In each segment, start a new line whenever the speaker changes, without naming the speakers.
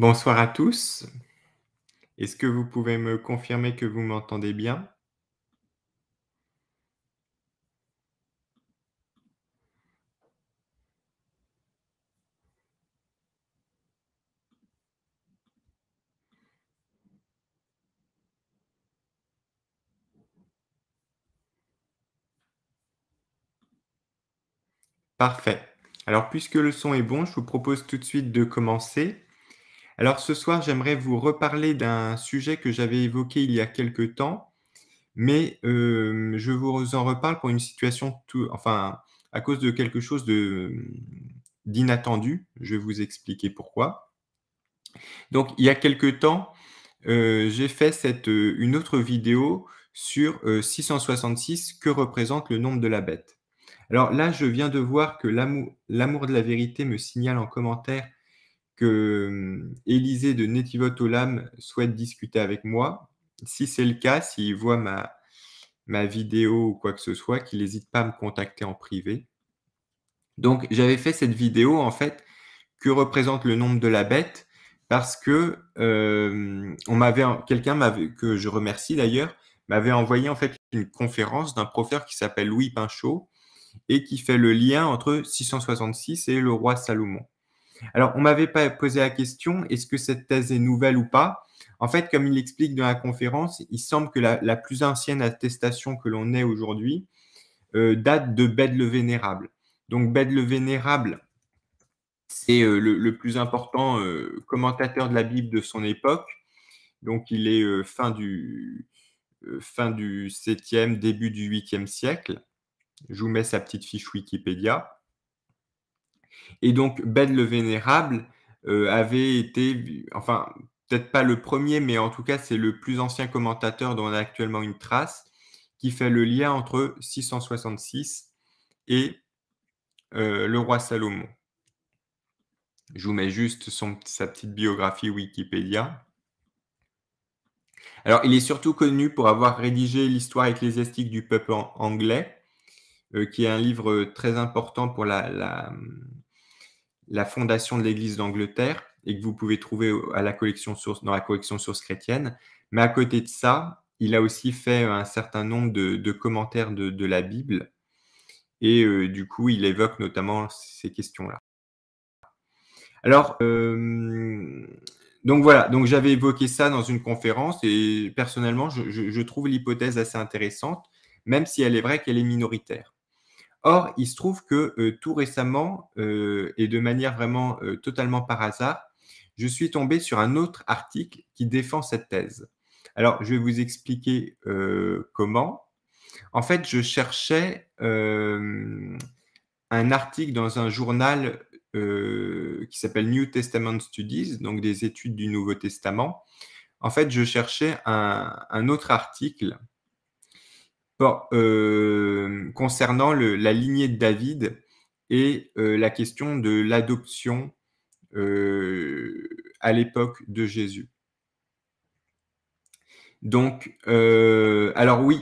Bonsoir à tous. Est-ce que vous pouvez me confirmer que vous m'entendez bien Parfait. Alors, puisque le son est bon, je vous propose tout de suite de commencer. Alors ce soir, j'aimerais vous reparler d'un sujet que j'avais évoqué il y a quelque temps, mais je vous en reparle pour une situation, enfin, à cause de quelque chose mmh, d'inattendu. Je vais vous expliquer pourquoi. Donc il y a quelque temps, j'ai fait cette, une autre vidéo sur 666, que représente le nombre de la bête. Alors là, je viens de voir que l'amour de la vérité me signale en commentaire que hmm, Élisée de Netivot souhaite discuter avec moi. Si c'est le cas, s'il voit ma, ma vidéo ou quoi que ce soit, qu'il n'hésite pas à me contacter en privé. Donc j'avais fait cette vidéo en fait que représente le nombre de la bête parce que euh, on m'avait quelqu'un m'avait, que je remercie d'ailleurs m'avait envoyé en fait une conférence d'un professeur qui s'appelle Louis Pinchot et qui fait le lien entre 666 et le roi Salomon. Alors, on m'avait pas posé la question, est-ce que cette thèse est nouvelle ou pas En fait, comme il l'explique dans la conférence, il semble que la, plus ancienne attestation que l'on ait aujourd'hui euh, date de Bède le Vénérable. Donc, Bède le Vénérable, c'est euh, le, plus important euh, commentateur de la Bible de son époque. Donc, il est fin du, fin du 7e, début du 8e siècle. Je vous mets sa petite fiche Wikipédia. Et donc, Bède le Vénérable euh, avait été, enfin, peut-être pas le premier, mais en tout cas, c'est le plus ancien commentateur dont on a actuellement une trace, qui fait le lien entre 666 et euh, le roi Salomon. Je vous mets juste sa petite biographie Wikipédia. Alors, il est surtout connu pour avoir rédigé l'histoire ecclésiastique du peuple anglais, euh, qui est un livre très important pour la, la fondation de l'Église d'Angleterre et que vous pouvez trouver à la collection source, dans la collection Source chrétienne. Mais à côté de ça, il a aussi fait un certain nombre de, commentaires de, la Bible. Et euh, du coup, il évoque notamment ces questions-là. Alors, euh, donc voilà, donc j'avais évoqué ça dans une conférence et personnellement, je trouve l'hypothèse assez intéressante, même si elle est vraie qu'elle est minoritaire. Or, il se trouve que euh, tout récemment, euh, et de manière vraiment euh, totalement par hasard, je suis tombé sur un autre article qui défend cette thèse. Alors, je vais vous expliquer comment. En fait, je cherchais un article dans un journal qui s'appelle New Testament Studies, donc des études du Nouveau Testament. En fait, je cherchais un autre article euh, concernant la lignée de David et euh, la question de l'adoption euh, à l'époque de Jésus. Donc, alors oui,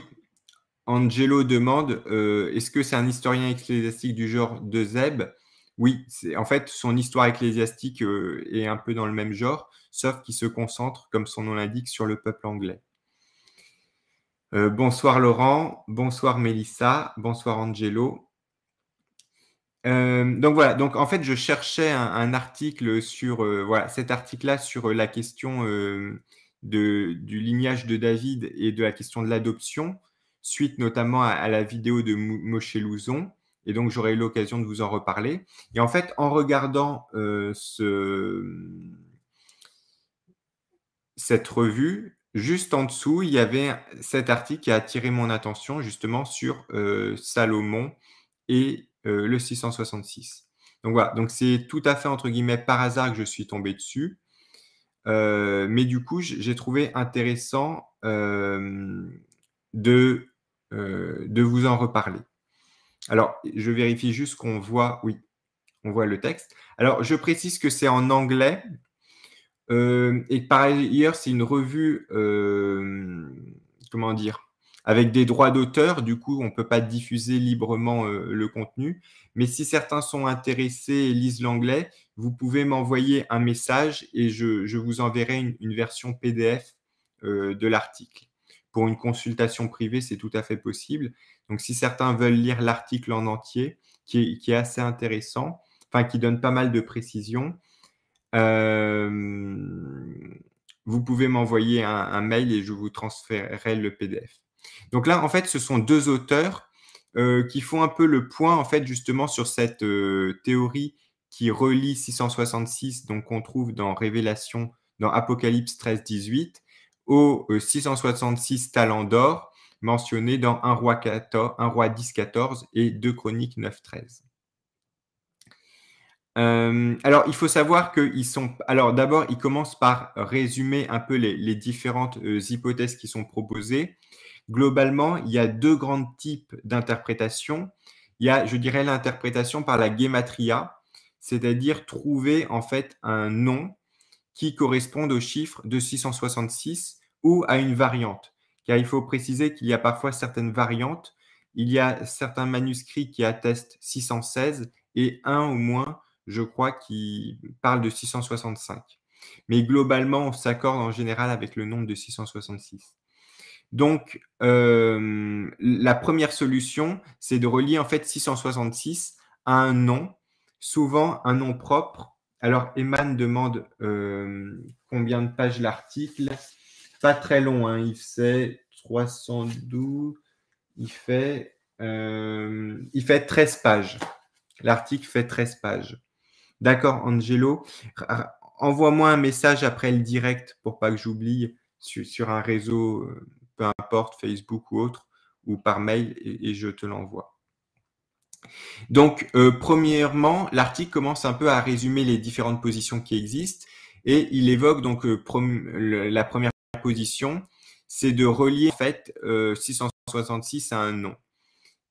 Angelo demande, est-ce que c'est un historien ecclésiastique du genre de Zeb Oui, en fait, son histoire ecclésiastique est un peu dans le même genre, sauf qu'il se concentre, comme son nom l'indique, sur le peuple anglais. Euh, bonsoir Laurent, bonsoir Mélissa, bonsoir Angelo. Euh, donc voilà, donc en fait je cherchais un, article sur euh, voilà, cet article-là sur la question de, du lignage de David et de la question de l'adoption, suite notamment à, la vidéo de Moshe Louzon. Et donc j'aurai eu l'occasion de vous en reparler. Et en fait, en regardant ce, cette revue, Juste en dessous, il y avait cet article qui a attiré mon attention justement sur euh, Salomon et euh, le 666. Donc voilà, donc c'est tout à fait entre guillemets par hasard que je suis tombé dessus. Euh, mais du coup, j'ai trouvé intéressant de, de vous en reparler. Alors, je vérifie juste qu'on voit, oui, on voit le texte. Alors, je précise que c'est en anglais, euh, et par ailleurs, c'est une revue, euh, comment dire, avec des droits d'auteur. Du coup, on ne peut pas diffuser librement euh, le contenu. Mais si certains sont intéressés et lisent l'anglais, vous pouvez m'envoyer un message et je, vous enverrai une, version PDF de l'article. Pour une consultation privée, c'est tout à fait possible. Donc, si certains veulent lire l'article en entier, qui qui est, assez intéressant, enfin, qui donne pas mal de précisions, vous pouvez m'envoyer un, mail et je vous transférerai le PDF. Donc là, en fait, ce sont deux auteurs qui font un peu le point, en fait, justement, sur cette théorie qui relie 666, donc qu'on trouve dans Révélation, dans Apocalypse 13, 18, au 666 talents d'or mentionné dans 1 roi, 1 roi 10, 14 et 2 Chroniques 9, 13. Euh, alors, il faut savoir qu'ils sont. Alors, d'abord, ils commencent par résumer un peu les, différentes euh, hypothèses qui sont proposées. Globalement, il y a deux grands types d'interprétations. Il y a, je dirais, l'interprétation par la gématria, c'est-à-dire trouver en fait un nom qui correspond au chiffre de 666 ou à une variante. Car il faut préciser qu'il y a parfois certaines variantes. Il y a certains manuscrits qui attestent 616 et un au moins je crois, qui parle de 665. Mais globalement, on s'accorde en général avec le nombre de 666. Donc, euh, la première solution, c'est de relier en fait 666 à un nom, souvent un nom propre. Alors, Eman demande euh, combien de pages l'article. Pas très long, hein. il fait 312, il fait, euh, il fait 13 pages. L'article fait 13 pages. D'accord, Angelo. Envoie-moi un message après le direct pour pas que j'oublie sur, un réseau, euh, peu importe, Facebook ou autre, ou par mail, et, je te l'envoie. Donc, euh, premièrement, l'article commence un peu à résumer les différentes positions qui existent et il évoque donc euh, la première position, c'est de relier en fait 666 à un nom.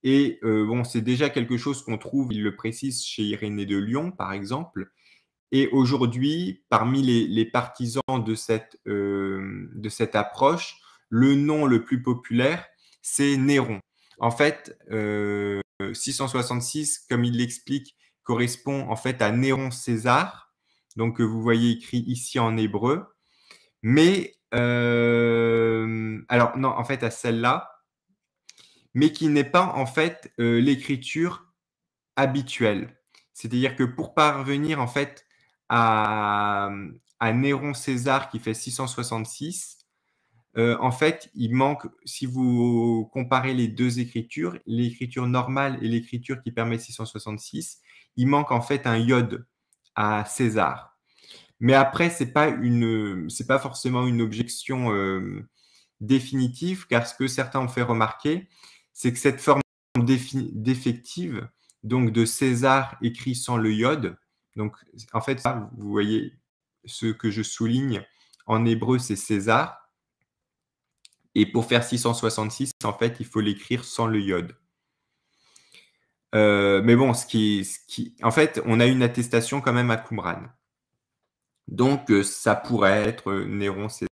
Et bon, c'est déjà quelque chose qu'on trouve, il le précise, chez Irénée de Lyon, par exemple. Et aujourd'hui, parmi les, partisans de cette, de cette approche, le nom le plus populaire, c'est Néron. En fait, 666, comme il l'explique, correspond en fait à Néron César, donc que vous voyez écrit ici en hébreu. Mais, alors non, en fait, à celle-là, mais qui n'est pas en fait euh, l'écriture habituelle. C'est-à-dire que pour parvenir en fait à, Néron César qui fait 666, euh, en fait, il manque, si vous comparez les deux écritures, l'écriture normale et l'écriture qui permet 666, il manque en fait un iode à César. Mais après, ce n'est pas, pas forcément une objection euh, définitive, car ce que certains ont fait remarquer, c'est que cette forme défective donc de César écrit sans le iode, donc en fait, vous voyez ce que je souligne en hébreu, c'est César. Et pour faire 666, en fait, il faut l'écrire sans le yod. Euh, mais bon, ce qui, ce qui, en fait, on a une attestation quand même à Qumran. Donc, euh, ça pourrait être euh, Néron, César.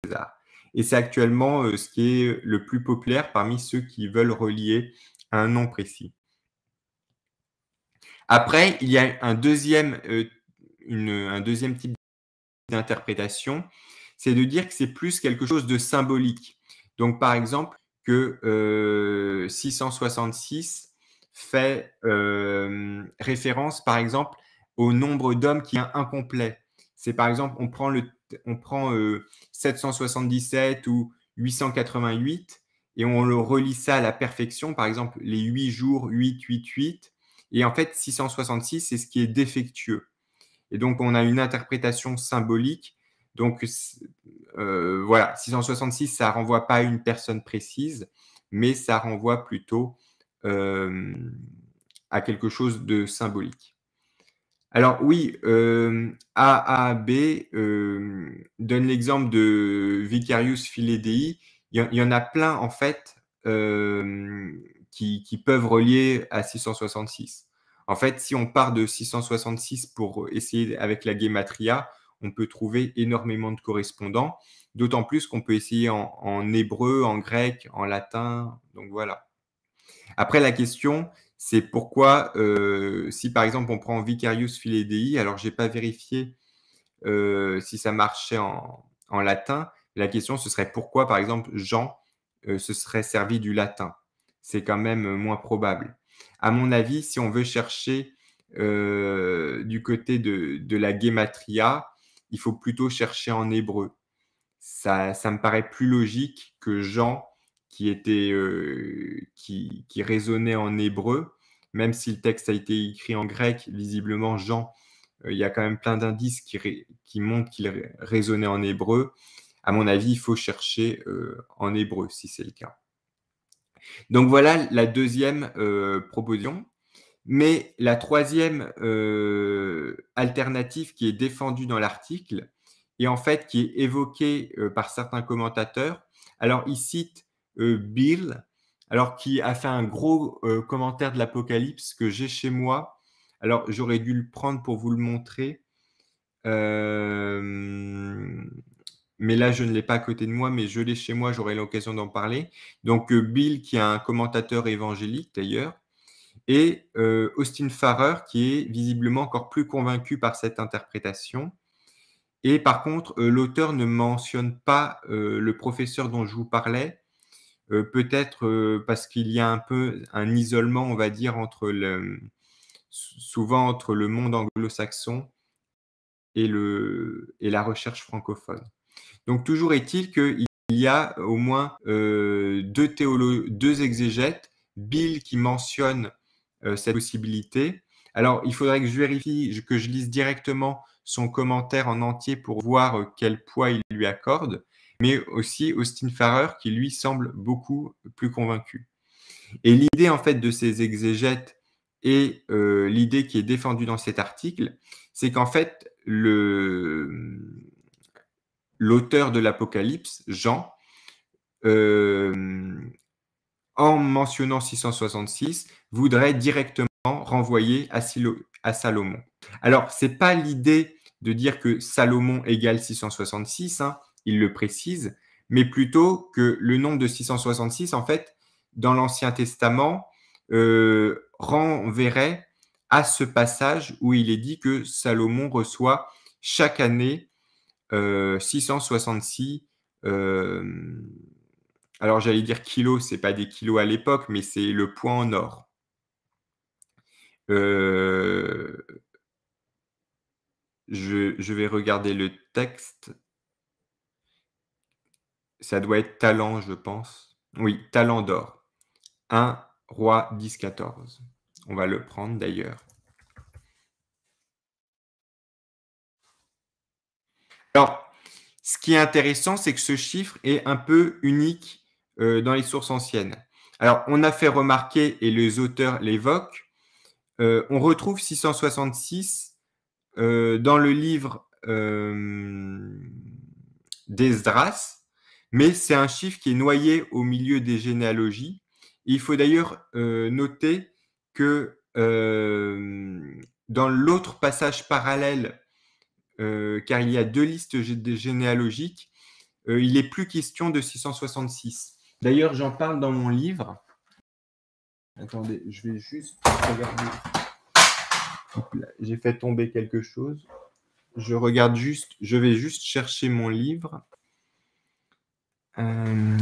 Et c'est actuellement euh, ce qui est le plus populaire parmi ceux qui veulent relier un nom précis. Après, il y a un deuxième, euh, un deuxième type d'interprétation, c'est de dire que c'est plus quelque chose de symbolique. Donc, par exemple, que 666 euh, fait référence, par exemple, au nombre d'hommes qui est incomplet c'est par exemple, on prend, le, on prend 777 euh, ou 888 et on le relie ça à la perfection, par exemple les 8 jours, 8, 8, 8. Et en fait, 666, c'est ce qui est défectueux. Et donc, on a une interprétation symbolique. Donc, euh, voilà, 666, ça ne renvoie pas à une personne précise, mais ça renvoie plutôt euh, à quelque chose de symbolique. Alors oui, euh, AAB euh, donne l'exemple de Vicarius Filedei. Il y, en a plein en fait euh, qui, peuvent relier à 666. En fait, si on part de 666 pour essayer avec la Gematria, on peut trouver énormément de correspondants, d'autant plus qu'on peut essayer en hébreu, en grec, en latin. Donc voilà. Après, la question, c'est pourquoi, euh, si par exemple on prend Vicarius Filidei, alors je n'ai pas vérifié euh, si ça marchait en, latin, la question ce serait pourquoi par exemple Jean euh, se serait servi du latin. C'est quand même moins probable. À mon avis, si on veut chercher du côté de, la gématria, il faut plutôt chercher en hébreu. Ça, ça me paraît plus logique que Jean qui, était, qui, résonnait en hébreu, même si le texte a été écrit en grec, visiblement Jean, il y a quand même plein d'indices qui, qui montrent qu'il résonnait en hébreu. À mon avis, il faut chercher en hébreu si c'est le cas. Donc voilà la deuxième proposition. Mais la troisième alternative qui est défendue dans l'article, et en fait qui est évoquée par certains commentateurs, alors ils citent euh, Bill, alors qui a fait un gros euh, commentaire de l'Apocalypse que j'ai chez moi. Alors j'aurais dû le prendre pour vous le montrer. Euh, mais là, je ne l'ai pas à côté de moi, mais je l'ai chez moi, j'aurai l'occasion d'en parler. Donc, Bill, qui est un commentateur évangélique d'ailleurs, et Austin Farrer, qui est visiblement encore plus convaincu par cette interprétation. Et par contre, l'auteur ne mentionne pas le professeur dont je vous parlais, euh, peut-être euh, parce qu'il y a un peu un isolement, on va dire, entre le, souvent entre le monde anglo-saxon et, la recherche francophone. Donc toujours est-il qu'il y a au moins euh, deux, deux exégètes, Bill qui mentionne cette possibilité. Alors il faudrait que je vérifie, que je lise directement son commentaire en entier pour voir quel poids il lui accorde mais aussi Austin Farrer qui lui semble beaucoup plus convaincu. Et l'idée en fait de ces exégètes et euh, l'idée qui est défendue dans cet article, c'est qu'en fait l'auteur de l'Apocalypse, Jean, euh, en mentionnant 666, voudrait directement renvoyer à, à Salomon. Alors, ce n'est pas l'idée de dire que Salomon égale 666, hein, il le précise, mais plutôt que le nombre de 666, en fait, dans l'Ancien Testament, euh, renverrait à ce passage où il est dit que Salomon reçoit chaque année 666. Euh, euh, alors j'allais dire kilos, c'est pas des kilos à l'époque, mais c'est le point en or. je vais regarder le texte ça doit être talent, je pense. Oui, talent d'or. 1 roi 10 14. On va le prendre d'ailleurs. Alors, ce qui est intéressant, c'est que ce chiffre est un peu unique euh, dans les sources anciennes. Alors, on a fait remarquer, et les auteurs l'évoquent, euh, on retrouve 666 euh, dans le livre d'Esdras, mais c'est un chiffre qui est noyé au milieu des généalogies. Il faut d'ailleurs euh, noter que euh, dans l'autre passage parallèle, euh, car il y a deux listes généalogiques, il n'est plus question de 666. D'ailleurs, j'en parle dans mon livre. Attendez, je vais juste regarder. J'ai fait tomber quelque chose. Je regarde juste, je vais juste chercher mon livre. Euh,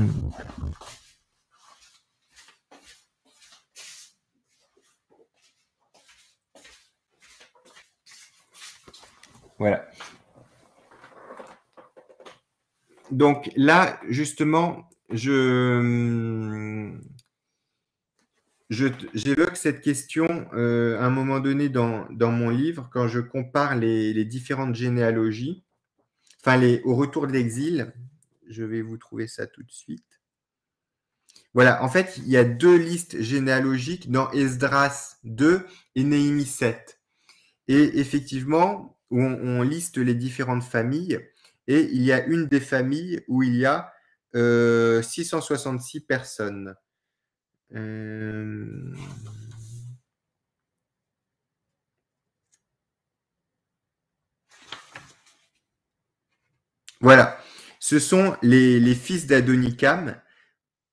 voilà. Donc là, justement, je j'évoque cette question euh, à un moment donné dans, dans, mon livre quand je compare les, différentes généalogies, enfin les, au retour de l'exil, je vais vous trouver ça tout de suite. Voilà, en fait, il y a deux listes généalogiques dans Esdras 2 et Néhémie 7. Et effectivement, on, liste les différentes familles, et il y a une des familles où il y a 666 euh, personnes. Euh, voilà. Ce sont les, fils d'Adonicam,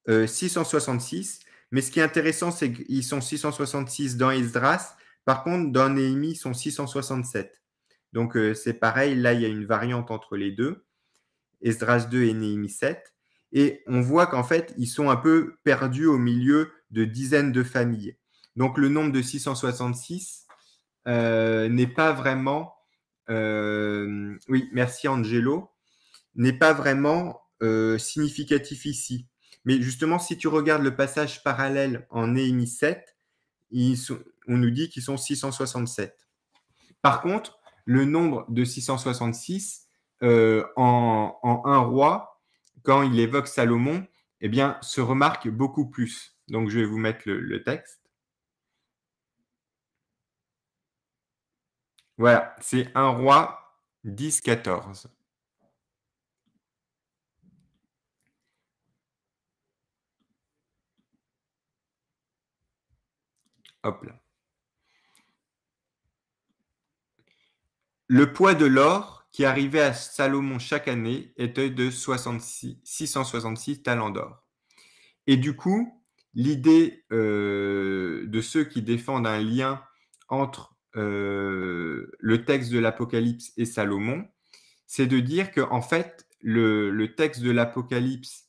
666. Euh, Mais ce qui est intéressant, c'est qu'ils sont 666 dans Esdras. Par contre, dans Néhémie, ils sont 667. Donc, euh, c'est pareil. Là, il y a une variante entre les deux. Esdras 2 et Néhémie 7. Et on voit qu'en fait, ils sont un peu perdus au milieu de dizaines de familles. Donc, le nombre de 666 euh, n'est pas vraiment. oui, merci Angelo n'est pas vraiment euh, significatif ici. Mais justement, si tu regardes le passage parallèle en Néhémie 7, on nous dit qu'ils sont 667. Par contre, le nombre de 666 euh, en, un roi, quand il évoque Salomon, eh bien, se remarque beaucoup plus. Donc, je vais vous mettre le, le texte. Voilà, c'est un roi 10-14. Hop Le poids de l'or qui arrivait à Salomon chaque année était de 66, 666 talents d'or. Et du coup, l'idée euh, de ceux qui défendent un lien entre euh, le texte de l'Apocalypse et Salomon, c'est de dire que en fait, le texte de l'Apocalypse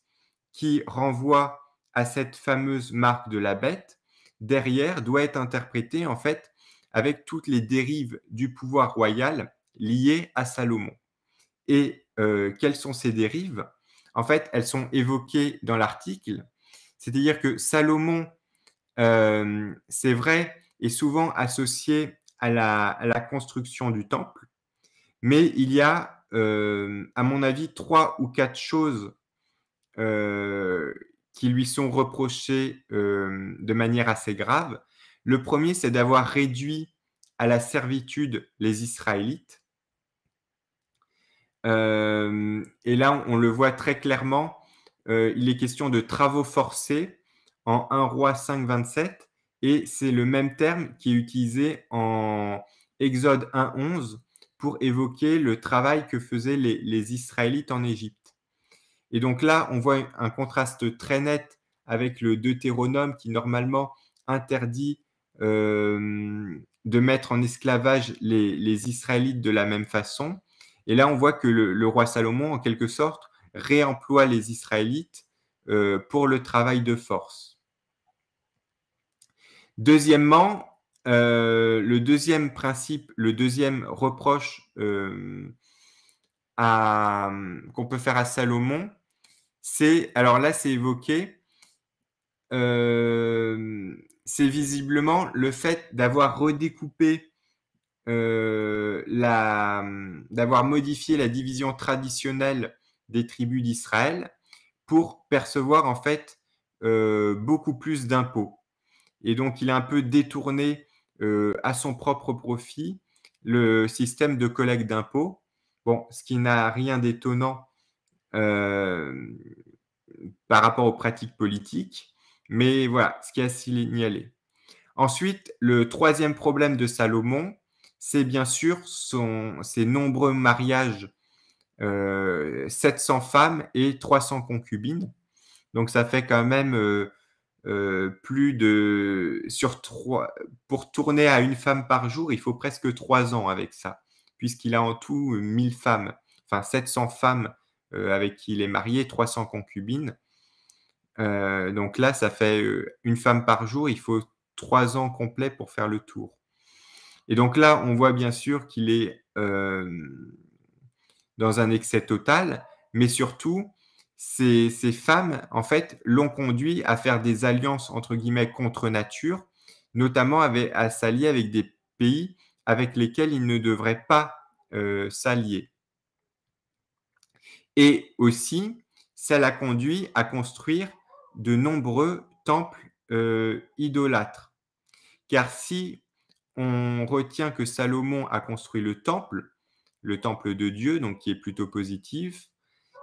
qui renvoie à cette fameuse marque de la bête derrière doit être interprété en fait avec toutes les dérives du pouvoir royal liées à Salomon. Et euh, quelles sont ces dérives En fait, elles sont évoquées dans l'article, c'est-à-dire que Salomon, euh, c'est vrai, est souvent associé à la, construction du temple, mais il y a, euh, à mon avis, trois ou quatre choses qui lui sont reprochés euh, de manière assez grave. Le premier, c'est d'avoir réduit à la servitude les Israélites. Euh, et là, on, le voit très clairement, euh, il est question de travaux forcés en 1 roi 5, 27, et c'est le même terme qui est utilisé en Exode 1, 11 pour évoquer le travail que faisaient les Israélites en Égypte. Et donc là, on voit un contraste très net avec le Deutéronome qui normalement interdit euh, de mettre en esclavage les, Israélites de la même façon. Et là, on voit que le, roi Salomon, en quelque sorte, réemploie les Israélites euh, pour le travail de force. Deuxièmement, euh, le deuxième principe, le deuxième reproche qu'on peut faire à Salomon, c'est, alors là, c'est évoqué, euh, c'est visiblement le fait d'avoir redécoupé euh, d'avoir modifié la division traditionnelle des tribus d'Israël pour percevoir en fait euh, beaucoup plus d'impôts. Et donc, il a un peu détourné à son propre profit le système de collecte d'impôts. Bon, ce qui n'a rien d'étonnant euh, par rapport aux pratiques politiques. Mais voilà ce qui a à Ensuite, le troisième problème de Salomon, c'est bien sûr son, ses nombreux mariages, 700 euh, femmes et 300 concubines. Donc ça fait quand même euh, plus de... Sur trois, pour tourner à une femme par jour, il faut presque trois ans avec ça, puisqu'il a en tout 1000 femmes, enfin 700 femmes euh, avec qui il est marié, 300 concubines. Euh, donc là, ça fait euh, une femme par jour, il faut trois ans complets pour faire le tour. Et donc là, on voit bien sûr qu'il est dans un excès total, mais surtout, ces, femmes, en fait, l'ont conduit à faire des alliances, entre guillemets, contre nature, notamment à s'allier avec des pays avec lesquels il ne devrait pas s'allier. Et aussi, ça l'a conduit à construire de nombreux temples euh, idolâtres. Car si on retient que Salomon a construit le temple, le temple de Dieu, donc qui est plutôt positif,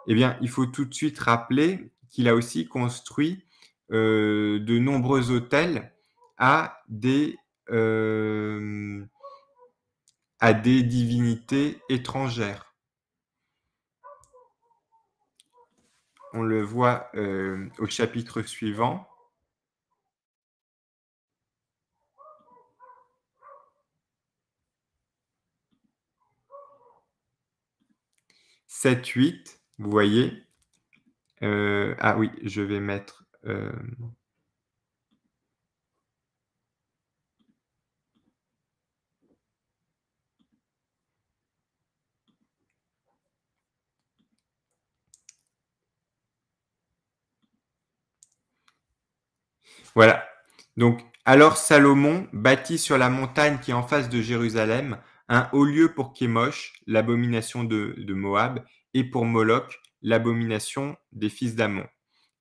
eh bien, il faut tout de suite rappeler qu'il a aussi construit euh, de nombreux hôtels à des, euh, à des divinités étrangères. on le voit euh, au chapitre suivant. « 7-8 », vous voyez. Euh, ah oui, je vais mettre... Euh, Voilà. Donc, alors Salomon bâtit sur la montagne qui est en face de Jérusalem un haut lieu pour Kémosh, l'abomination de, Moab, et pour Moloch, l'abomination des fils d'Amon.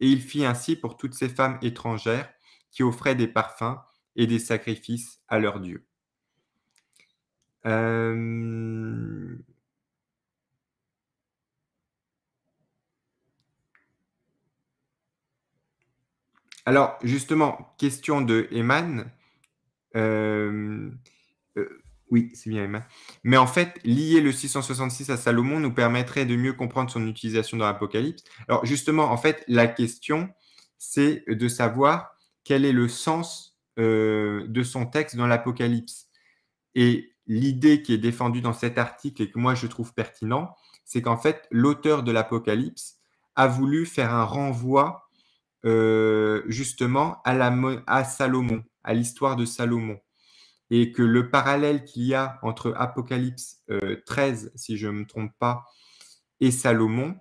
Et il fit ainsi pour toutes ces femmes étrangères qui offraient des parfums et des sacrifices à leur Dieu. Euh, Alors, justement, question de Eman. Euh, euh, oui, c'est bien Eman. Mais en fait, lier le 666 à Salomon nous permettrait de mieux comprendre son utilisation dans l'Apocalypse. Alors, justement, en fait, la question, c'est de savoir quel est le sens euh, de son texte dans l'Apocalypse. Et l'idée qui est défendue dans cet article et que moi je trouve pertinent, c'est qu'en fait, l'auteur de l'Apocalypse a voulu faire un renvoi euh, justement à, la, à Salomon, à l'histoire de Salomon. Et que le parallèle qu'il y a entre Apocalypse 13, euh, si je ne me trompe pas, et Salomon,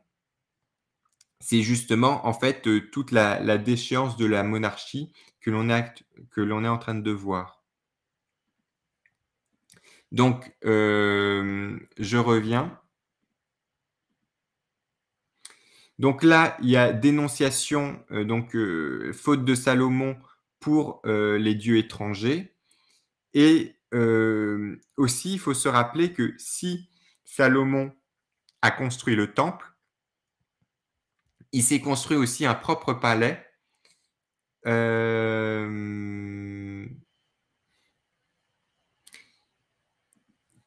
c'est justement en fait euh, toute la, déchéance de la monarchie que l'on que l'on est en train de voir. Donc, je reviens. Donc là, il y a dénonciation, euh, donc euh, faute de Salomon pour euh, les dieux étrangers. Et aussi, il faut se rappeler que si Salomon a construit le temple, il s'est construit aussi un propre palais.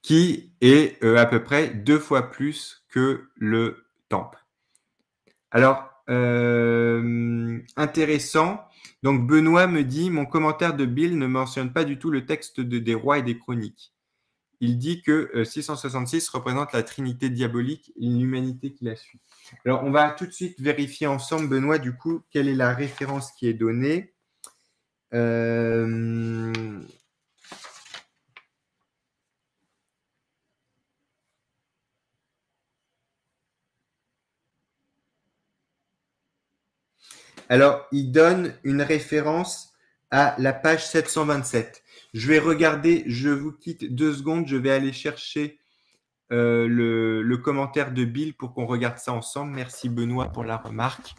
qui est à peu près deux fois plus que le temple. Alors, euh, intéressant. Donc, Benoît me dit Mon commentaire de Bill ne mentionne pas du tout le texte des rois et des chroniques. Il dit que 666 euh, représente la trinité diabolique et l'humanité qui la suit. Alors, on va tout de suite vérifier ensemble, Benoît, du coup, quelle est la référence qui est donnée. Euh, Alors, il donne une référence à la page 727. Je vais regarder, je vous quitte deux secondes, je vais aller chercher euh, le, le, commentaire de Bill pour qu'on regarde ça ensemble. Merci Benoît pour la remarque.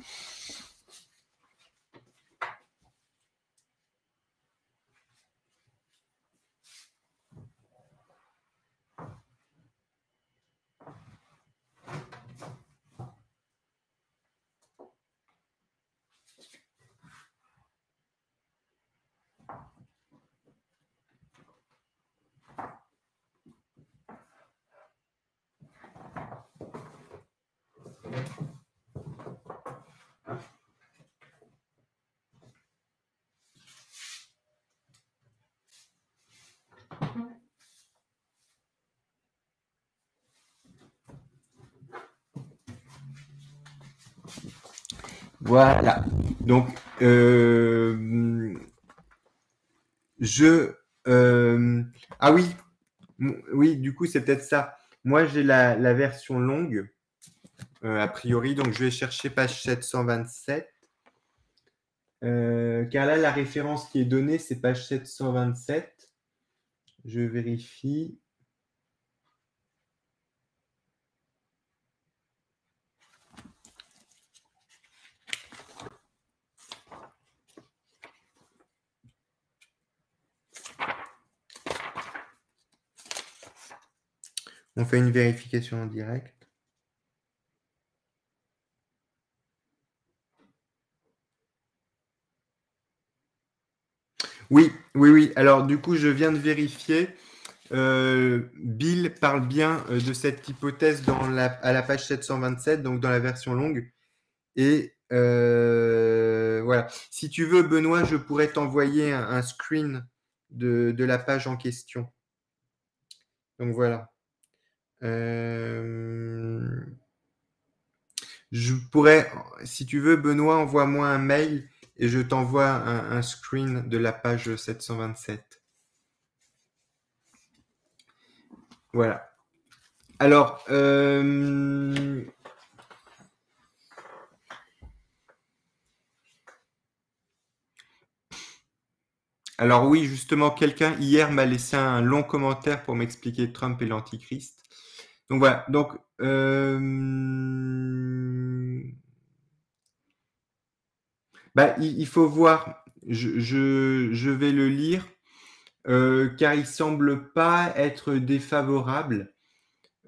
Voilà. Donc, euh, je. Euh, ah oui. Oui, du coup, c'est peut-être ça. Moi, j'ai la, version longue, euh, a priori. Donc, je vais chercher page 727. car là, la référence qui est donnée, c'est page 727. Je vérifie. On fait une vérification en direct. Oui, oui, oui. Alors du coup, je viens de vérifier. Euh, Bill parle bien euh, de cette hypothèse la, à la page 727, donc dans la version longue. Et euh, voilà. Si tu veux, Benoît, je pourrais t'envoyer un, screen de, de la page en question. Donc voilà. Euh, je pourrais, si tu veux, Benoît, envoie-moi un mail et je t'envoie un, screen de la page 727. Voilà. Alors, euh, Alors oui, justement, quelqu'un hier m'a laissé un long commentaire pour m'expliquer Trump et l'Antichrist. Donc voilà. Donc euh, bah, il, faut voir. Je, vais le lire euh, car il semble pas être défavorable.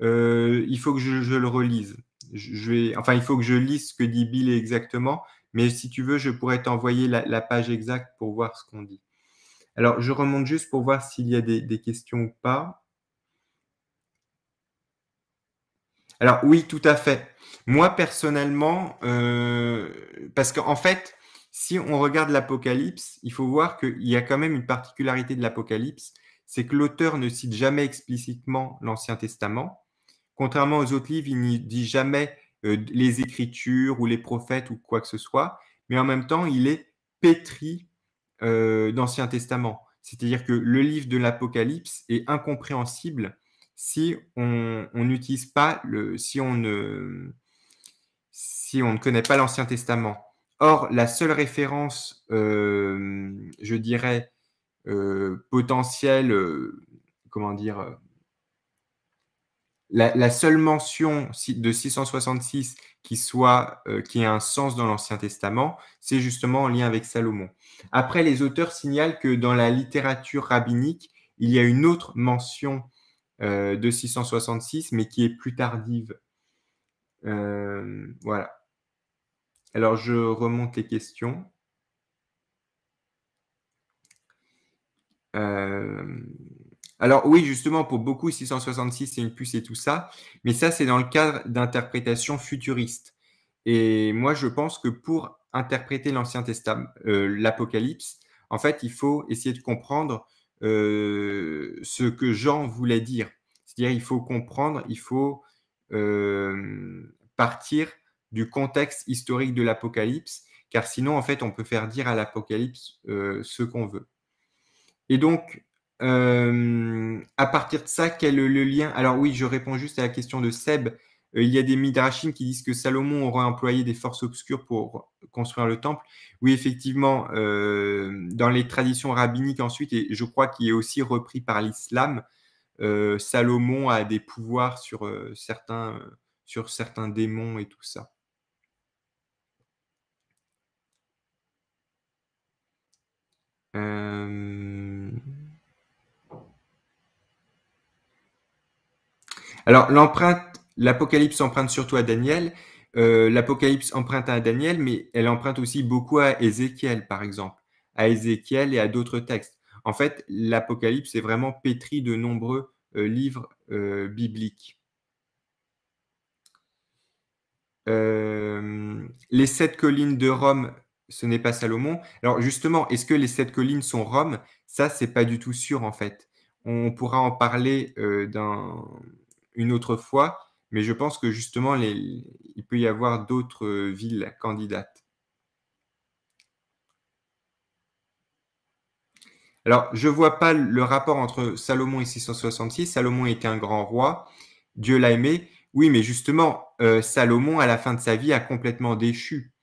Euh, il faut que je, le relise. Je vais, enfin, il faut que je lise ce que dit Bill exactement, mais si tu veux, je pourrais t'envoyer la, page exacte pour voir ce qu'on dit. Alors, je remonte juste pour voir s'il y a des questions ou pas. Alors oui, tout à fait. Moi, personnellement, euh, parce qu'en fait, si on regarde l'Apocalypse, il faut voir qu'il y a quand même une particularité de l'Apocalypse, c'est que l'auteur ne cite jamais explicitement l'Ancien Testament. Contrairement aux autres livres, il n'y dit jamais euh, les Écritures ou les prophètes ou quoi que ce soit, mais en même temps, il est pétri euh, d'Ancien Testament. C'est-à-dire que le livre de l'Apocalypse est incompréhensible si on n'utilise pas le, si on ne, si on ne connaît pas l'Ancien Testament. Or, la seule référence, euh, je dirais, euh, potentielle, euh, comment dire, la, seule mention de 666 qui soit, qui ait un sens dans l'Ancien Testament, c'est justement en lien avec Salomon. Après, les auteurs signalent que dans la littérature rabbinique, il y a une autre mention euh, de 666, mais qui est plus tardive. Euh, voilà. Alors, je remonte les questions. Euh, alors oui, justement, pour beaucoup, 666, c'est une puce et tout ça, mais ça, c'est dans le cadre d'interprétations futuristes. Et moi, je pense que pour interpréter l'Ancien Testament, l'Apocalypse, en fait, il faut essayer de comprendre euh, ce que Jean voulait dire. C'est-à-dire, il faut comprendre, il faut euh, partir du contexte historique de l'Apocalypse, car sinon, en fait, on peut faire dire à l'Apocalypse euh, ce qu'on veut. Et donc, à partir de ça, quel est le lien Alors oui, je réponds juste à la question de Seb euh, il y a des midrashim qui disent que Salomon aurait employé des forces obscures pour construire le temple. Oui, effectivement, euh, dans les traditions rabbiniques ensuite, et je crois qu'il est aussi repris par l'islam, euh, Salomon a des pouvoirs sur, certains, sur certains démons et tout ça. Alors, l'empreinte l'Apocalypse emprunte surtout à Daniel. Euh, L'Apocalypse emprunte à Daniel, mais elle emprunte aussi beaucoup à Ézéchiel, par exemple, à Ézéchiel et à d'autres textes. En fait, l'Apocalypse est vraiment pétri de nombreux euh, livres euh, bibliques. les sept collines de Rome, ce n'est pas Salomon. Alors justement, est-ce que les sept collines sont Rome Ça, c'est pas du tout sûr en fait. On pourra en parler une autre fois mais je pense que justement, il peut y avoir d'autres euh, villes candidates. Alors, je ne vois pas le rapport entre Salomon et 666. Salomon était un grand roi. Dieu l'a aimé. Oui, mais justement, euh, Salomon, à la fin de sa vie, a complètement déchu.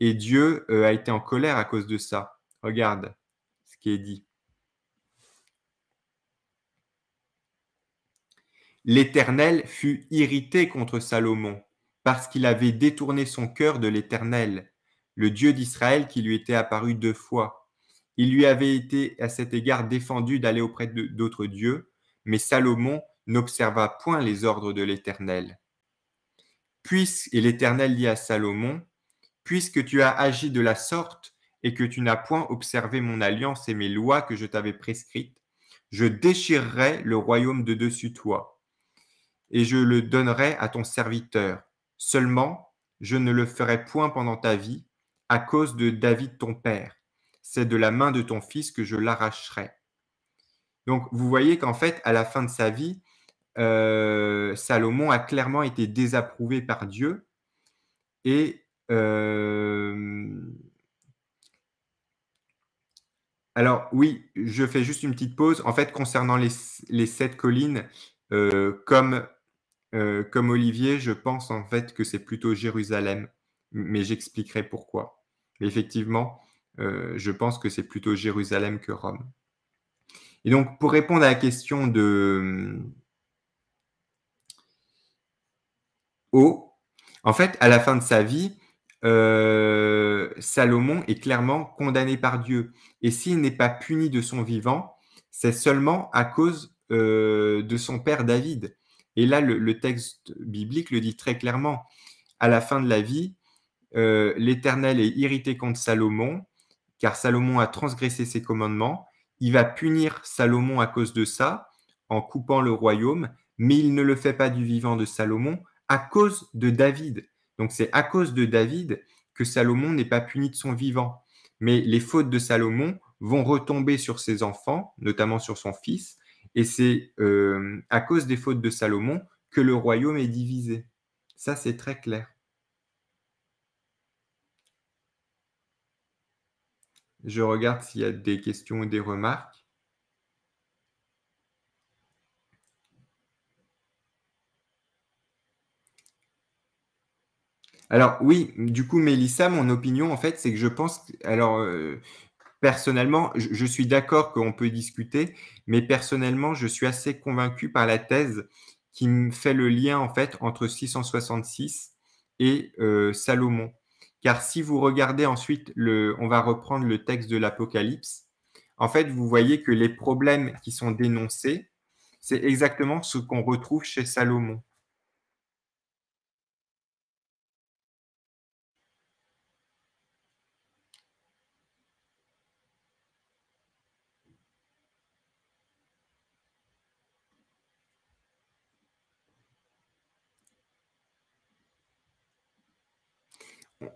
Et Dieu euh, a été en colère à cause de ça. Regarde ce qui est dit. L'Éternel fut irrité contre Salomon, parce qu'il avait détourné son cœur de l'Éternel, le Dieu d'Israël qui lui était apparu deux fois. Il lui avait été à cet égard défendu d'aller auprès d'autres dieux, mais Salomon n'observa point les ordres de l'Éternel. Puisque, et l'Éternel dit à Salomon, puisque tu as agi de la sorte et que tu n'as point observé mon alliance et mes lois que je t'avais prescrites, je déchirerai le royaume de dessus toi et je le donnerai à ton serviteur. Seulement, je ne le ferai point pendant ta vie, à cause de David ton père. C'est de la main de ton fils que je l'arracherai. Donc, vous voyez qu'en fait, à la fin de sa vie, euh, Salomon a clairement été désapprouvé par Dieu et euh, alors oui, je fais juste une petite pause. En fait, concernant les, les sept collines, euh, comme euh, comme Olivier, je pense en fait que c'est plutôt Jérusalem, mais j'expliquerai pourquoi. effectivement, euh, je pense que c'est plutôt Jérusalem que Rome. Et donc, pour répondre à la question de mm, O, en fait, à la fin de sa vie, euh, Salomon est clairement condamné par Dieu. Et s'il n'est pas puni de son vivant, c'est seulement à cause de son père David. Et là, le, texte biblique le dit très clairement. À la fin de la vie, euh, l'Éternel est irrité contre Salomon, car Salomon a transgressé ses commandements. Il va punir Salomon à cause de ça, en coupant le royaume, mais il ne le fait pas du vivant de Salomon, à cause de David. Donc c'est à cause de David que Salomon n'est pas puni de son vivant. Mais les fautes de Salomon vont retomber sur ses enfants, notamment sur son fils, et c'est euh, à cause des fautes de Salomon que le royaume est divisé. Ça, c'est très clair. Je regarde s'il y a des questions ou des remarques. Alors oui, du coup, Mélissa, mon opinion, en fait, c'est que je pense... alors, euh, personnellement, je, suis d'accord qu'on peut discuter, mais personnellement, je suis assez convaincu par la thèse qui me fait le lien en fait entre 666 et euh, Salomon. Car si vous regardez ensuite, le, on va reprendre le texte de l'Apocalypse, en fait, vous voyez que les problèmes qui sont dénoncés, c'est exactement ce qu'on retrouve chez Salomon.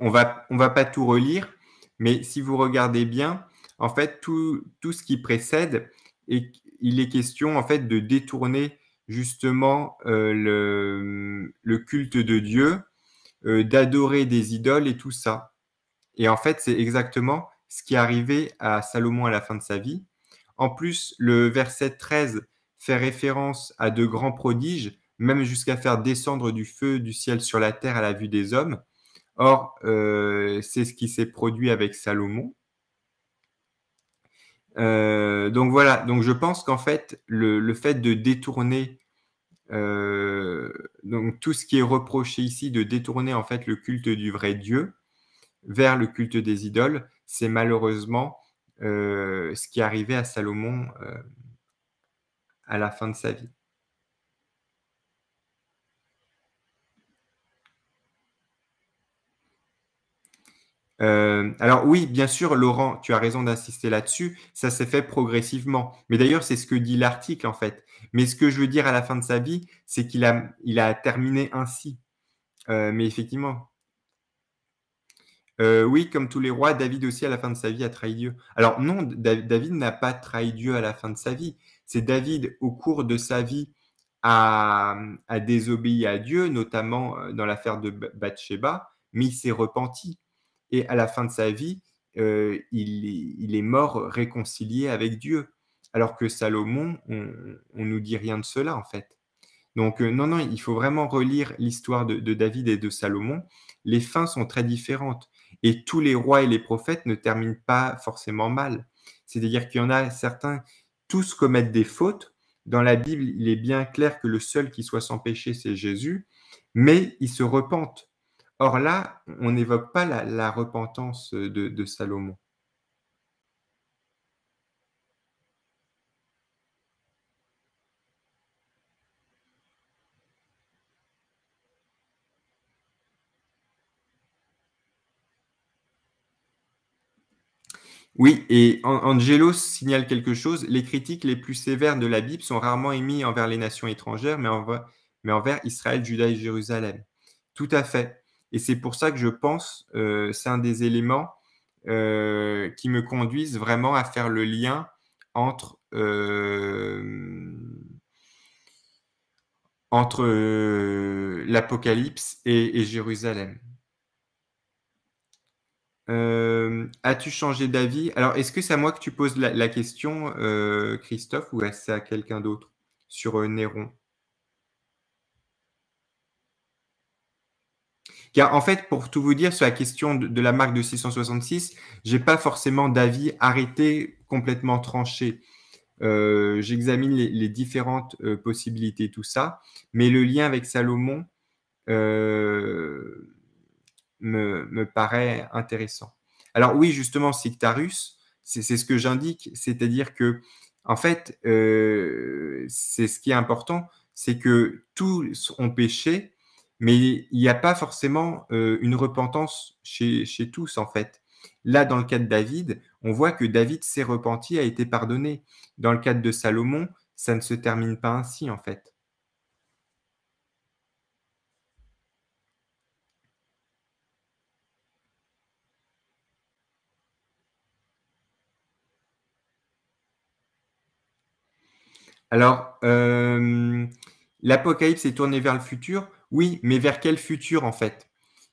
on va, va pas tout relire, mais si vous regardez bien, en fait, tout, ce qui précède, et il est question en fait de détourner justement euh, le, culte de Dieu, euh, d'adorer des idoles et tout ça. Et en fait, c'est exactement ce qui est arrivé à Salomon à la fin de sa vie. En plus, le verset 13 fait référence à de grands prodiges, même jusqu'à faire descendre du feu du ciel sur la terre à la vue des hommes. Or, euh, c'est ce qui s'est produit avec Salomon. Euh, donc voilà, donc je pense qu'en fait, le, fait de détourner euh, donc tout ce qui est reproché ici, de détourner en fait le culte du vrai Dieu vers le culte des idoles, c'est malheureusement ce qui est arrivé à Salomon à la fin de sa vie. Euh, alors oui, bien sûr, Laurent, tu as raison d'insister là-dessus, ça s'est fait progressivement. Mais d'ailleurs, c'est ce que dit l'article en fait. Mais ce que je veux dire à la fin de sa vie, c'est qu'il a, il a terminé ainsi. Euh, mais effectivement. Euh, oui, comme tous les rois, David aussi à la fin de sa vie a trahi Dieu. Alors non, David n'a pas trahi Dieu à la fin de sa vie. C'est David au cours de sa vie a, a désobéi à Dieu, notamment dans l'affaire de Bathsheba, mais il s'est repenti. Et à la fin de sa vie, euh, il, est mort réconcilié avec Dieu. Alors que Salomon, on ne nous dit rien de cela, en fait. Donc, euh, non, non, il faut vraiment relire l'histoire de, de, David et de Salomon. Les fins sont très différentes. Et tous les rois et les prophètes ne terminent pas forcément mal. C'est-à-dire qu'il y en a certains, tous commettent des fautes. Dans la Bible, il est bien clair que le seul qui soit sans péché, c'est Jésus. Mais ils se repentent. Or là, on n'évoque pas la, repentance de, Salomon. Oui, et Angelo signale quelque chose. Les critiques les plus sévères de la Bible sont rarement émises envers les nations étrangères, mais, envers Israël, Juda et Jérusalem. Tout à fait. Et c'est pour ça que je pense, que euh, c'est un des éléments euh, qui me conduisent vraiment à faire le lien entre, euh, entre l'Apocalypse et, Jérusalem. As-tu changé d'avis Alors, est-ce que c'est à moi que tu poses la, la question, Christophe, ou est-ce à quelqu'un d'autre sur Néron Car en fait, pour tout vous dire sur la question de, la marque de 666, j'ai pas forcément d'avis arrêté, complètement tranché. Euh, j'examine les, différentes euh, possibilités, tout ça, mais le lien avec Salomon euh, me, me, paraît intéressant. Alors oui, justement, Sictarus, c'est ce que j'indique, c'est-à-dire que, en fait, c'est ce qui est important, c'est que tous ont péché, mais il n'y a pas forcément euh, une repentance chez, tous, en fait. Là, dans le cas de David, on voit que David s'est repenti, a été pardonné. Dans le cas de Salomon, ça ne se termine pas ainsi, en fait. Alors, euh, L'Apocalypse est tournée vers le futur, oui, mais vers quel futur en fait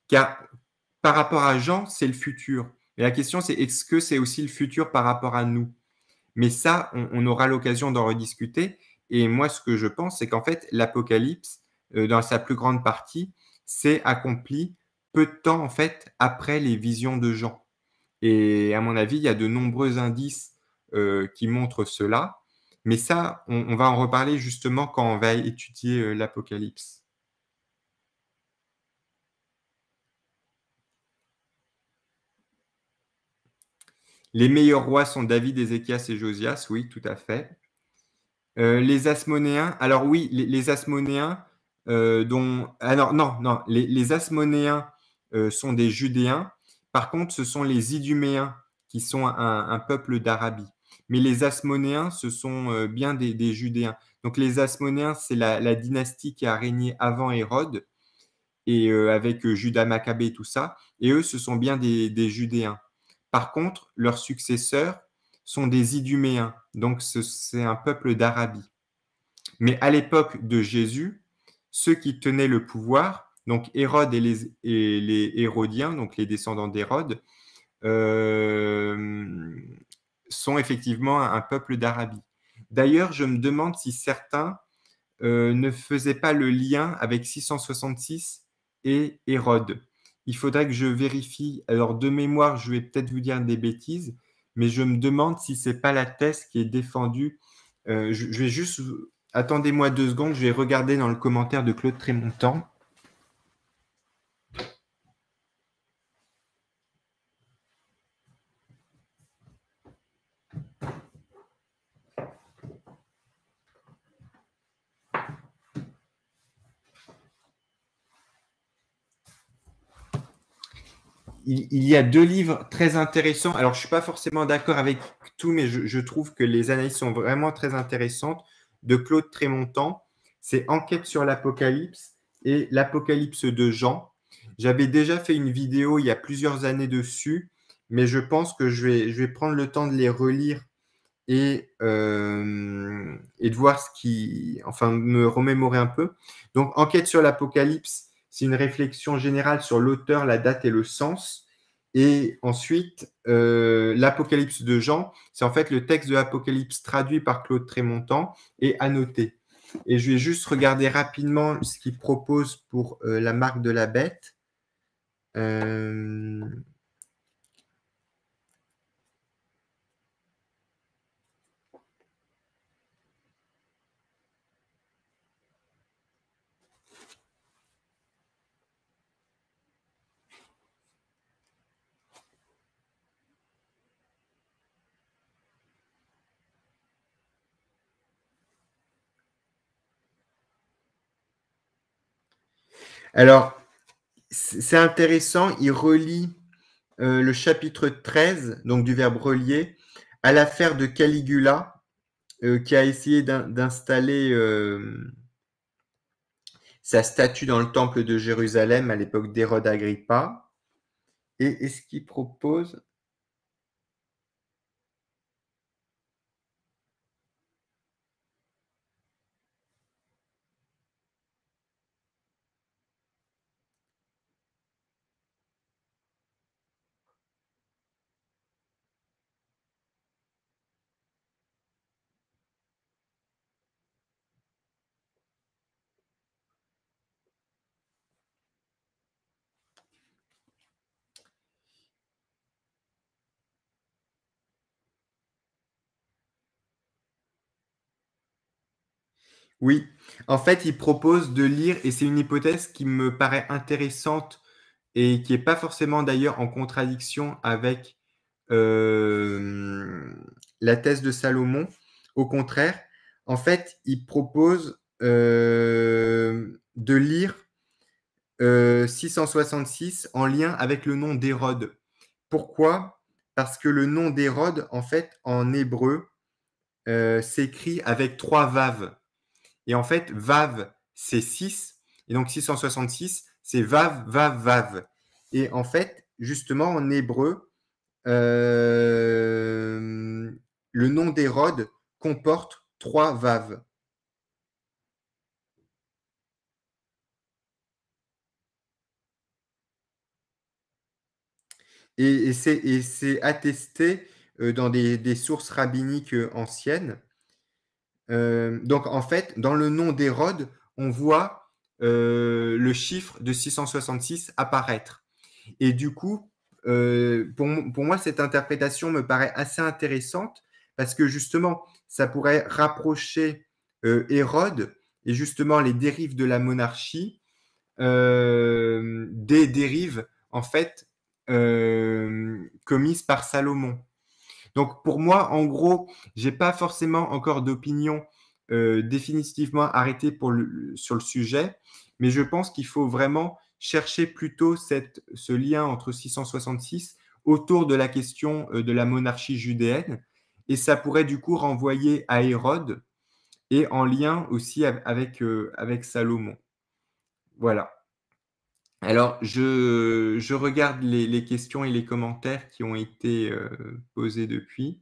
Car par rapport à Jean, c'est le futur. Et la question, c'est est-ce que c'est aussi le futur par rapport à nous Mais ça, on, aura l'occasion d'en rediscuter. Et moi, ce que je pense, c'est qu'en fait, l'Apocalypse, euh, dans sa plus grande partie, s'est accomplie peu de temps, en fait, après les visions de Jean. Et à mon avis, il y a de nombreux indices euh, qui montrent cela. Mais ça, on, va en reparler justement quand on va étudier euh, l'Apocalypse. Les meilleurs rois sont David, Ézéchias et Josias, oui, tout à fait. Euh, les Asmonéens, alors oui, les, Asmonéens, euh, dont. Alors, ah non, non, les, Asmonéens sont des Judéens. Par contre, ce sont les Iduméens qui sont un peuple d'Arabie mais les Asmonéens, ce sont euh, bien des, Judéens. Donc les Asmonéens, c'est la, dynastie qui a régné avant Hérode, et euh, avec euh, Judas Maccabée et tout ça, et eux, ce sont bien des, Judéens. Par contre, leurs successeurs sont des Iduméens, donc c'est un peuple d'Arabie. Mais à l'époque de Jésus, ceux qui tenaient le pouvoir, donc Hérode et les, Hérodiens, donc les descendants d'Hérode, sont effectivement un, peuple d'Arabie. D'ailleurs, je me demande si certains euh, ne faisaient pas le lien avec 666 et Hérode. Il faudrait que je vérifie. Alors, de mémoire, je vais peut-être vous dire des bêtises, mais je me demande si ce n'est pas la thèse qui est défendue. Euh, je, je vais juste. Attendez-moi deux secondes, je vais regarder dans le commentaire de Claude Trémontant. il, y a deux livres très intéressants. Alors, je ne suis pas forcément d'accord avec tout, mais je, trouve que les analyses sont vraiment très intéressantes. De Claude Trémontant, c'est Enquête sur l'Apocalypse et l'Apocalypse de Jean. J'avais déjà fait une vidéo il y a plusieurs années dessus, mais je pense que je vais, prendre le temps de les relire et, euh, et de voir ce qui. Enfin, me remémorer un peu. Donc, Enquête sur l'Apocalypse, c'est une réflexion générale sur l'auteur, la date et le sens. Et ensuite, euh, l'Apocalypse de Jean, c'est en fait le texte de l'Apocalypse traduit par Claude Trémontant et annoté. Et je vais juste regarder rapidement ce qu'il propose pour euh, la marque de la bête. Euh... Alors, c'est intéressant, il relie euh, le chapitre 13, donc du verbe relier, à l'affaire de Caligula, euh, qui a essayé d'installer euh, sa statue dans le temple de Jérusalem à l'époque d'Hérode Agrippa. Et, est ce qu'il propose, Oui, en fait, il propose de lire, et c'est une hypothèse qui me paraît intéressante et qui n'est pas forcément d'ailleurs en contradiction avec euh, la thèse de Salomon. Au contraire, en fait, il propose euh, de lire 666 euh, en lien avec le nom d'Hérode. Pourquoi Parce que le nom d'Hérode, en fait, en hébreu, s'écrit avec trois vaves. Et en fait, Vav, c'est 6. Et donc 666, c'est Vav, Vav, Vav. Et en fait, justement, en hébreu, euh, le nom d'Hérode comporte trois Vav. Et, c'est attesté euh, dans des sources rabbiniques euh, anciennes. Euh, donc en fait, dans le nom d'Hérode, on voit euh, le chiffre de 666 apparaître. Et du coup, euh, pour, pour, moi, cette interprétation me paraît assez intéressante parce que justement, ça pourrait rapprocher Hérode et justement les dérives de la monarchie des dérives en fait commises par Salomon. Donc pour moi, en gros, j'ai pas forcément encore d'opinion euh, définitivement arrêtée sur le sujet, mais je pense qu'il faut vraiment chercher plutôt ce lien entre 666 autour de la question euh, de la monarchie judéenne, et ça pourrait du coup renvoyer à Hérode et en lien aussi avec, euh, avec Salomon. Voilà. Alors, je, regarde les, questions et les commentaires qui ont été euh, posés depuis.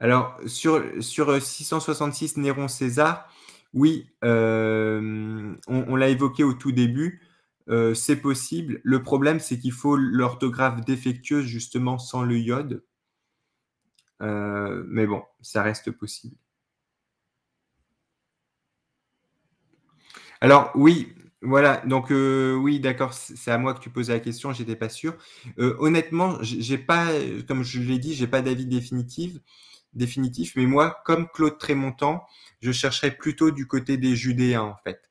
Alors, sur, sur 666 euh, Néron César, oui, euh, on l'a évoqué au tout début, euh, c'est possible. Le problème, c'est qu'il faut l'orthographe défectueuse, justement, sans le iode. Euh, mais bon, ça reste possible. Alors, oui, voilà. Donc, euh, oui, d'accord, c'est à moi que tu posais la question, j'étais pas sûr. honnêtement, j'ai pas, comme je l'ai dit, j'ai pas d'avis définitif, définitif, mais moi, comme Claude Trémontant, je chercherais plutôt du côté des Judéens, en fait.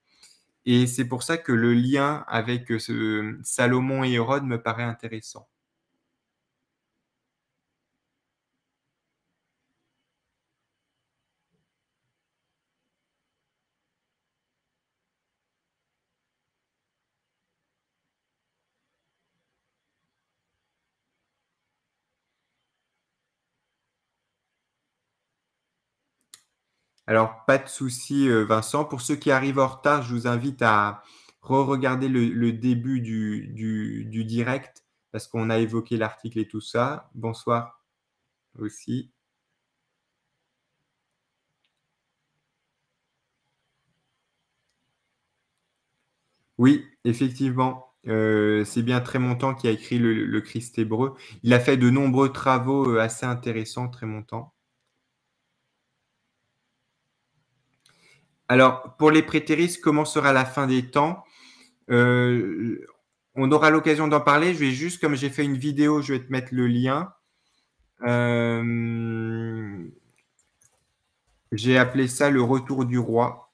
Et c'est pour ça que le lien avec euh, ce Salomon et Hérode me paraît intéressant. Alors, pas de souci, euh, Vincent. Pour ceux qui arrivent en retard, je vous invite à re-regarder le, début du, direct parce qu'on a évoqué l'article et tout ça. Bonsoir aussi. Oui, effectivement. Euh, c'est bien Trémontant qui a écrit le, le, Christ hébreu. Il a fait de nombreux travaux euh, assez intéressants, Trémontant. Alors, pour les prétéristes, comment sera la fin des temps euh, On aura l'occasion d'en parler. Je vais juste, comme j'ai fait une vidéo, je vais te mettre le lien. Euh, j'ai appelé ça le retour du roi.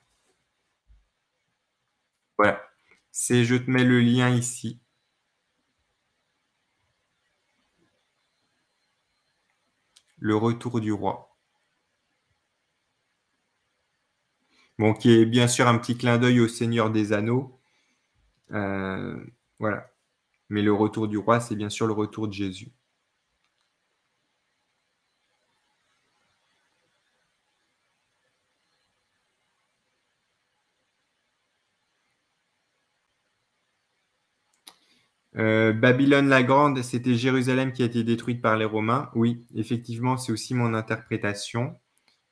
Voilà. C'est, je te mets le lien ici. Le retour du roi. Bon, qui est bien sûr un petit clin d'œil au Seigneur des Anneaux. Euh, voilà. Mais le retour du roi, c'est bien sûr le retour de Jésus. Euh, Babylone la Grande, c'était Jérusalem qui a été détruite par les Romains. Oui, effectivement, c'est aussi mon interprétation.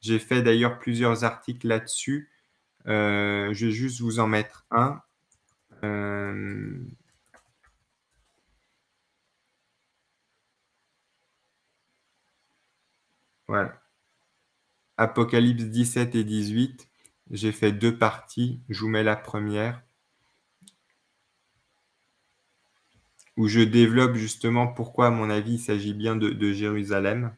J'ai fait d'ailleurs plusieurs articles là-dessus. Euh, je vais juste vous en mettre un. Euh, voilà. Apocalypse 17 et 18. J'ai fait deux parties. Je vous mets la première. Où je développe justement pourquoi, à mon avis, il s'agit bien de Jérusalem.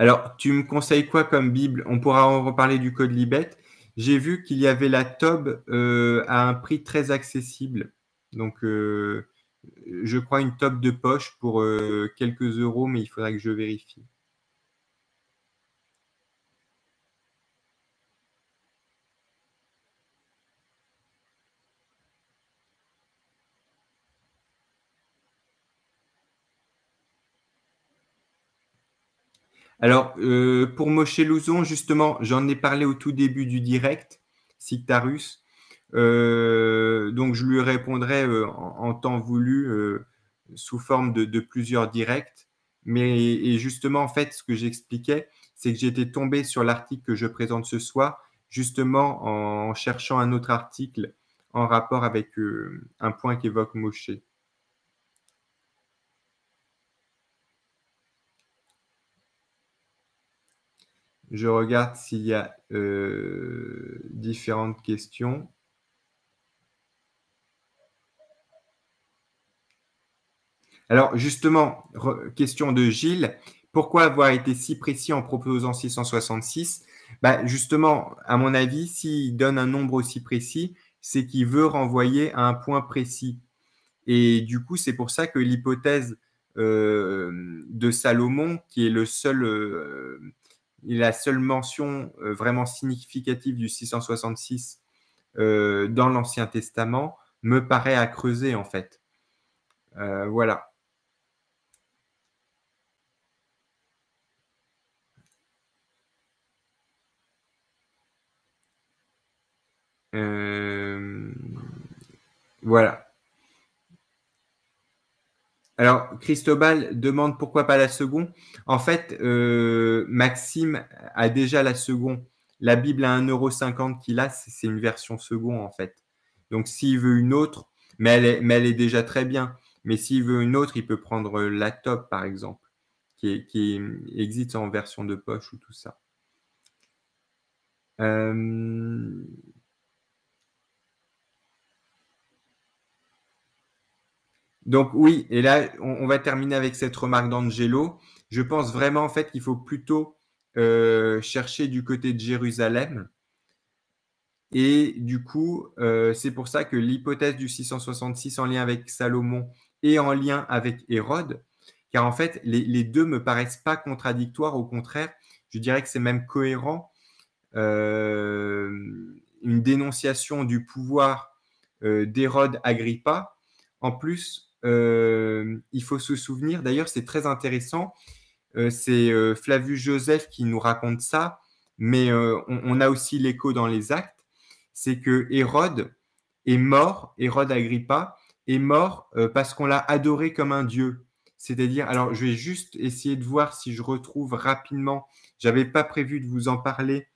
Alors, tu me conseilles quoi comme Bible On pourra en reparler du code Libet. J'ai vu qu'il y avait la Tob euh, à un prix très accessible. Donc, euh, je crois une Tob de poche pour euh, quelques euros, mais il faudra que je vérifie. Alors, euh, pour Moshe Louzon, justement, j'en ai parlé au tout début du direct, Cictarus. Euh, donc, je lui répondrai euh, en, temps voulu sous forme de, plusieurs directs. Mais justement, en fait, ce que j'expliquais, c'est que j'étais tombé sur l'article que je présente ce soir, justement en cherchant un autre article en rapport avec un point qu'évoque Moshe. Je regarde s'il y a euh, différentes questions. Alors justement, question de Gilles, pourquoi avoir été si précis en proposant 666 ben, Justement, à mon avis, s'il donne un nombre aussi précis, c'est qu'il veut renvoyer à un point précis. Et du coup, c'est pour ça que l'hypothèse euh, de Salomon, qui est le seul... Euh, la seule mention euh, vraiment significative du 666 euh, dans l'Ancien Testament me paraît à creuser en fait. Euh, voilà. Voilà. Alors, Cristobal demande pourquoi pas la seconde. En fait, euh, Maxime a déjà la seconde. La Bible à 1,50€ qu'il a, c'est une version seconde, en fait. Donc, s'il veut une autre, mais elle est, déjà très bien. Mais s'il veut une autre, il peut prendre euh, la top, par exemple, qui, existe en version de poche ou tout ça. Euh, Donc oui, et là, on, va terminer avec cette remarque d'Angelo. Je pense vraiment en fait qu'il faut plutôt euh, chercher du côté de Jérusalem. Et du coup, euh, c'est pour ça que l'hypothèse du 666 en lien avec Salomon et en lien avec Hérode, car en fait, les, deux deux me paraissent pas contradictoires, au contraire, je dirais que c'est même cohérent. Euh, une dénonciation du pouvoir d'Hérode Agrippa, en plus euh, il faut se souvenir, d'ailleurs c'est très intéressant, euh, c'est euh, Flavius Joseph qui nous raconte ça, mais on, a aussi l'écho dans les actes, c'est que Hérode est mort, Hérode Agrippa, est mort parce qu'on l'a adoré comme un dieu. C'est-à-dire, alors je vais juste essayer de voir si je retrouve rapidement, j'avais pas prévu de vous en parler,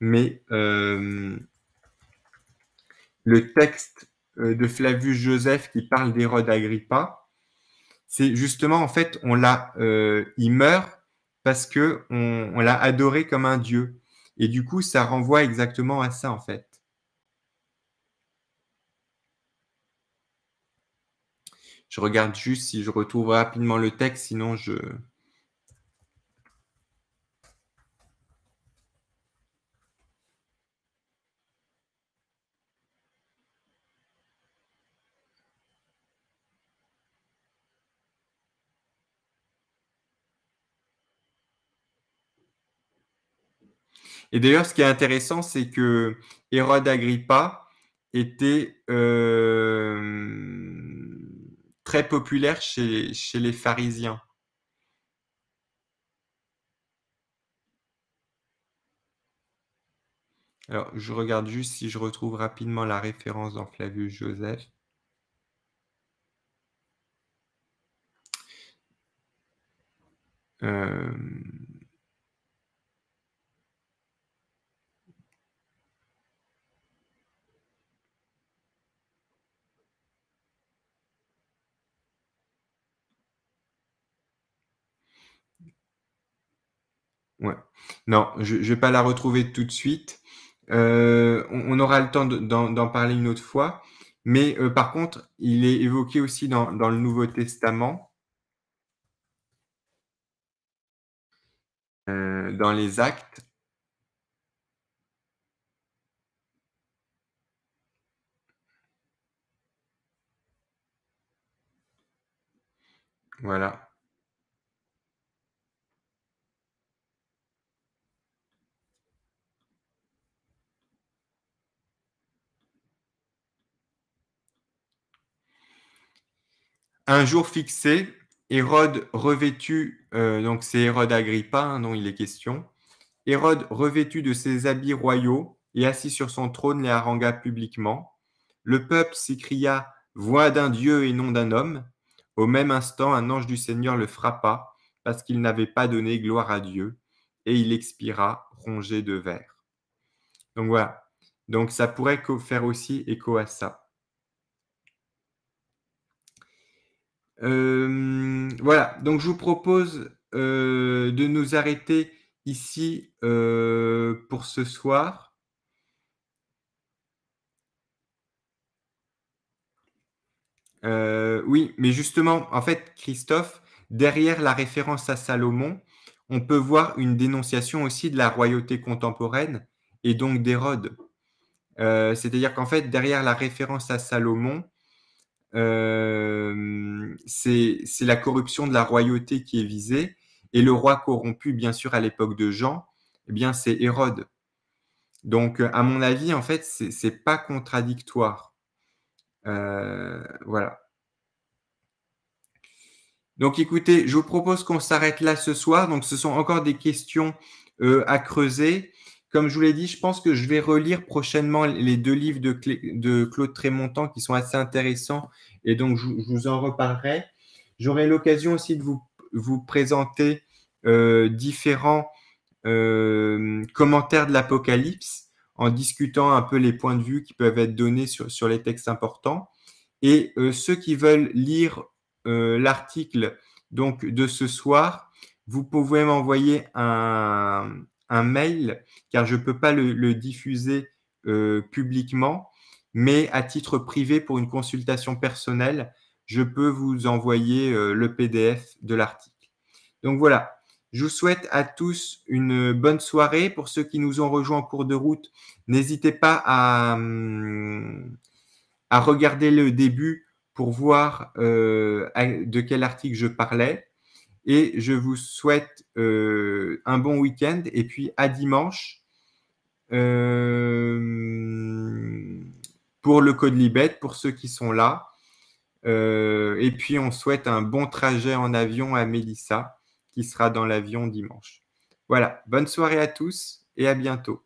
mais le texte euh, de Flavius Joseph qui parle d'Hérode Agrippa, c'est justement en fait on l'a, euh, il meurt parce que on l'a adoré comme un dieu. Et du coup, ça renvoie exactement à ça en fait. Je regarde juste si je retrouve rapidement le texte, sinon je, Et d'ailleurs, ce qui est intéressant, c'est que Hérode Agrippa était euh, très populaire chez, chez les pharisiens. Alors, je regarde juste si je retrouve rapidement la référence dans Flavius Joseph. Euh... Non, je ne vais pas la retrouver tout de suite. Euh, on, aura le temps d'en parler une autre fois. Mais euh, par contre, il est évoqué aussi dans, le Nouveau Testament, euh, dans les actes. Voilà. Un jour fixé, Hérode revêtu, euh, donc c'est Hérode Agrippa non hein, dont il est question, Hérode revêtu de ses habits royaux et assis sur son trône les harangua publiquement. Le peuple s'écria Voix d'un Dieu et non d'un homme. Au même instant, un ange du Seigneur le frappa parce qu'il n'avait pas donné gloire à Dieu et il expira rongé de verre. Donc voilà. Donc ça pourrait faire aussi écho à ça. Euh, voilà, donc je vous propose euh, de nous arrêter ici euh, pour ce soir. oui, mais justement, en fait, Christophe, derrière la référence à Salomon, on peut voir une dénonciation aussi de la royauté contemporaine et donc d'Hérode. C'est-à-dire qu'en fait, derrière la référence à Salomon, euh, c'est la corruption de la royauté qui est visée. Et le roi corrompu, bien sûr, à l'époque de Jean, eh bien, c'est Hérode. Donc, à mon avis, en fait, c'est pas contradictoire. Euh, voilà. Donc, écoutez, je vous propose qu'on s'arrête là ce soir. Donc, ce sont encore des questions euh, à creuser. Comme je vous l'ai dit, je pense que je vais relire prochainement les deux livres de, de Claude Trémontant qui sont assez intéressants et donc je, vous en reparlerai. J'aurai l'occasion aussi de vous, vous présenter euh, différents euh, commentaires de l'Apocalypse en discutant un peu les points de vue qui peuvent être donnés sur, les textes importants. Et euh, ceux qui veulent lire l'article donc de ce soir, vous pouvez m'envoyer un, un mail, car je ne peux pas le, diffuser euh, publiquement, mais à titre privé, pour une consultation personnelle, je peux vous envoyer euh, le PDF de l'article. Donc voilà, je vous souhaite à tous une bonne soirée. Pour ceux qui nous ont rejoints en cours de route, n'hésitez pas à, hum, regarder le début pour voir euh, de quel article je parlais. Et je vous souhaite euh, un bon week-end. Et puis à dimanche euh, pour le Code Libet, pour ceux qui sont là. Euh, et puis on souhaite un bon trajet en avion à Mélissa, qui sera dans l'avion dimanche. Voilà, bonne soirée à tous et à bientôt.